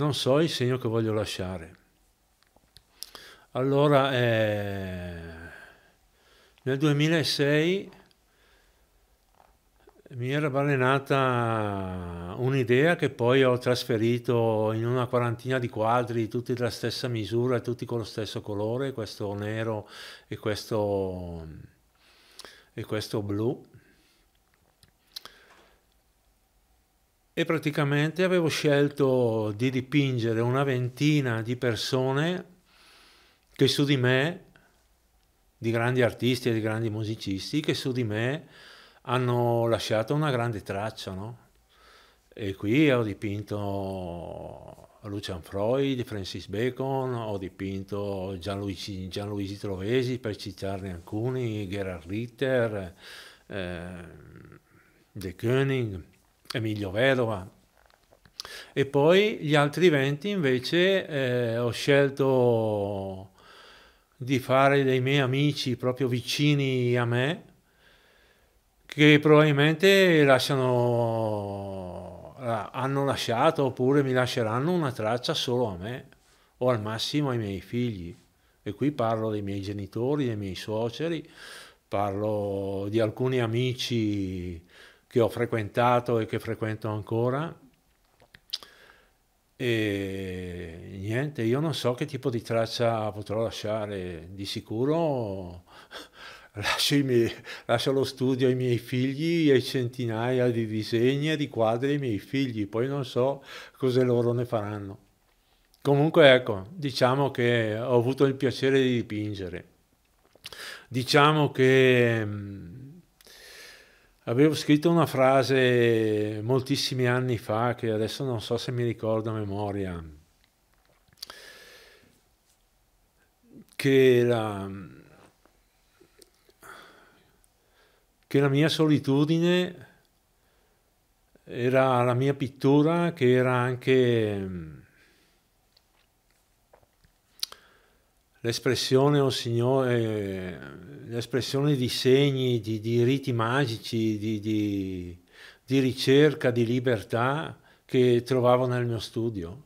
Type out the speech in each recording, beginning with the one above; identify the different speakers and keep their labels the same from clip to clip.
Speaker 1: non so il segno che voglio lasciare. Allora, eh, nel 2006 mi era balenata un'idea che poi ho trasferito in una quarantina di quadri, tutti della stessa misura, tutti con lo stesso colore, questo nero e questo, e questo blu e praticamente avevo scelto di dipingere una ventina di persone che su di me, di grandi artisti e di grandi musicisti, che su di me hanno lasciato una grande traccia, no? E qui ho dipinto Lucian Freud, Francis Bacon, ho dipinto Gianluigi, Gianluigi Trovesi, per citarne alcuni, Gerhard Ritter, eh, De Koenig, Emilio Vedova. E poi gli altri 20 invece eh, ho scelto di fare dei miei amici proprio vicini a me, che probabilmente lasciano, hanno lasciato oppure mi lasceranno una traccia solo a me o al massimo ai miei figli. E qui parlo dei miei genitori, dei miei suoceri, parlo di alcuni amici che ho frequentato e che frequento ancora. E niente, io non so che tipo di traccia potrò lasciare, di sicuro lascio, miei, lascio lo studio ai miei figli, e centinaia di disegni e di quadri ai miei figli, poi non so cosa loro ne faranno. Comunque ecco, diciamo che ho avuto il piacere di dipingere. Diciamo che mm, Avevo scritto una frase moltissimi anni fa che adesso non so se mi ricordo a memoria, che la, che la mia solitudine era la mia pittura, che era anche l'espressione, oh Signore, eh, l'espressione di segni, di, di riti magici, di, di, di, ricerca, di libertà che trovavo nel mio studio.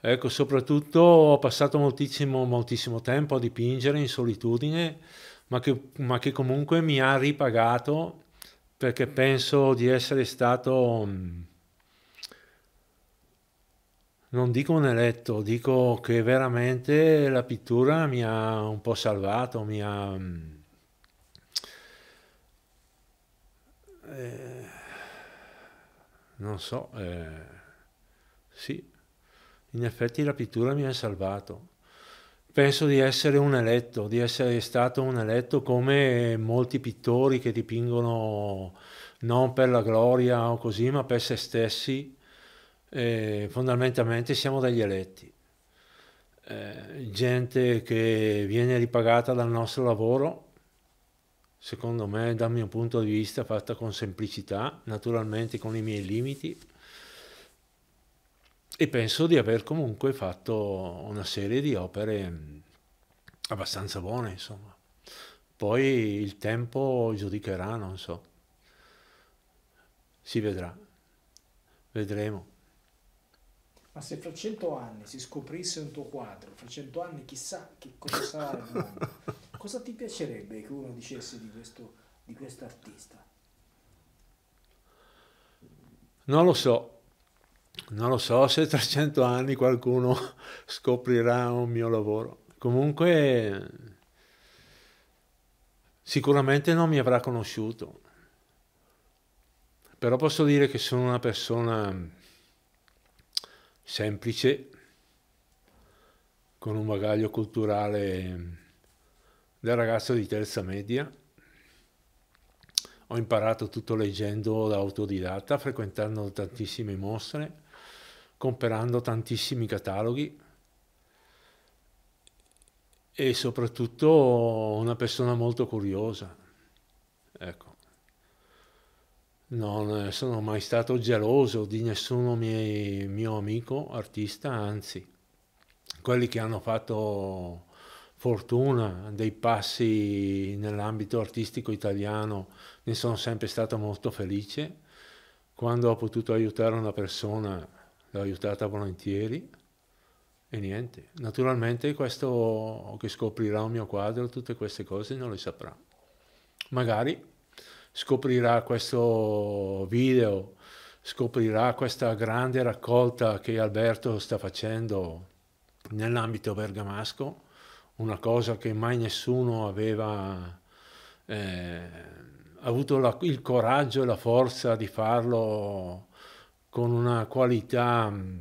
Speaker 1: Ecco, soprattutto ho passato moltissimo, moltissimo tempo a dipingere in solitudine, ma che, ma che comunque mi ha ripagato perché penso di essere stato non dico un eletto, dico che veramente la pittura mi ha un po' salvato, mi ha... Mm, eh, non so, eh, sì, in effetti la pittura mi ha salvato. Penso di essere un eletto, di essere stato un eletto come molti pittori che dipingono non per la gloria o così, ma per se stessi eh, fondamentalmente siamo degli eletti, eh, gente che viene ripagata dal nostro lavoro, secondo me dal mio punto di vista fatta con semplicità, naturalmente con i miei limiti, e penso di aver comunque fatto una serie di opere abbastanza buone, insomma. Poi il tempo giudicherà, non so. Si vedrà. Vedremo. Ma se fra cento anni si scoprisse un tuo quadro, fra cento anni chissà che cosa sarà il mondo, cosa ti piacerebbe che uno dicesse di questo di quest'artista? Non lo so, non lo so se tra cento anni qualcuno scoprirà un mio lavoro. Comunque sicuramente non mi avrà conosciuto, però posso dire che sono una persona semplice, con un bagaglio culturale da ragazzo di terza media. Ho imparato tutto leggendo da autodidatta, frequentando tantissime mostre, comprando tantissimi cataloghi e soprattutto una persona molto curiosa. Ecco non eh, sono mai stato geloso di nessuno miei, mio amico artista, anzi, quelli che hanno fatto fortuna dei passi nell'ambito artistico italiano, ne sono sempre stato molto felice. Quando ho potuto aiutare una persona, l'ho aiutata volentieri. E niente, naturalmente questo che scoprirà un mio quadro, tutte queste cose non le saprà. Magari scoprirà questo video, scoprirà questa grande raccolta che Alberto sta facendo nell'ambito bergamasco, una cosa che mai nessuno aveva eh, avuto la, il coraggio e la forza di farlo con una qualità mm,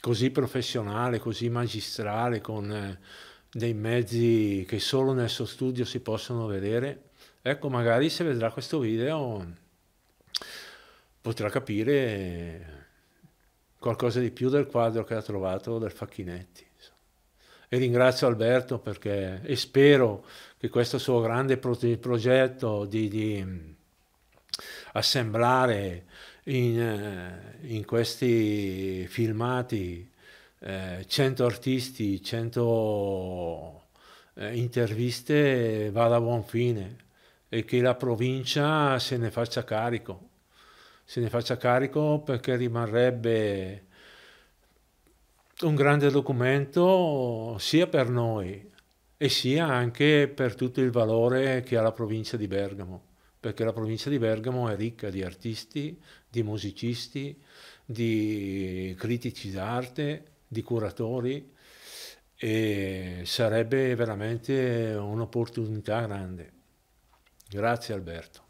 Speaker 1: così professionale, così magistrale, con eh, dei mezzi che solo nel suo studio si possono vedere Ecco, magari se vedrà questo video potrà capire qualcosa di più del quadro che ha trovato del Facchinetti. E ringrazio Alberto perché, e spero che questo suo grande pro progetto di, di assemblare in, eh, in, questi filmati eh, 100 artisti, 100 eh, interviste vada a buon fine e che la provincia se ne faccia carico, se ne faccia carico perché rimarrebbe un grande documento sia per noi e sia anche per tutto il valore che ha la provincia di Bergamo, perché la provincia di Bergamo è ricca di artisti, di musicisti, di critici d'arte, di curatori e sarebbe veramente un'opportunità grande. Grazie Alberto.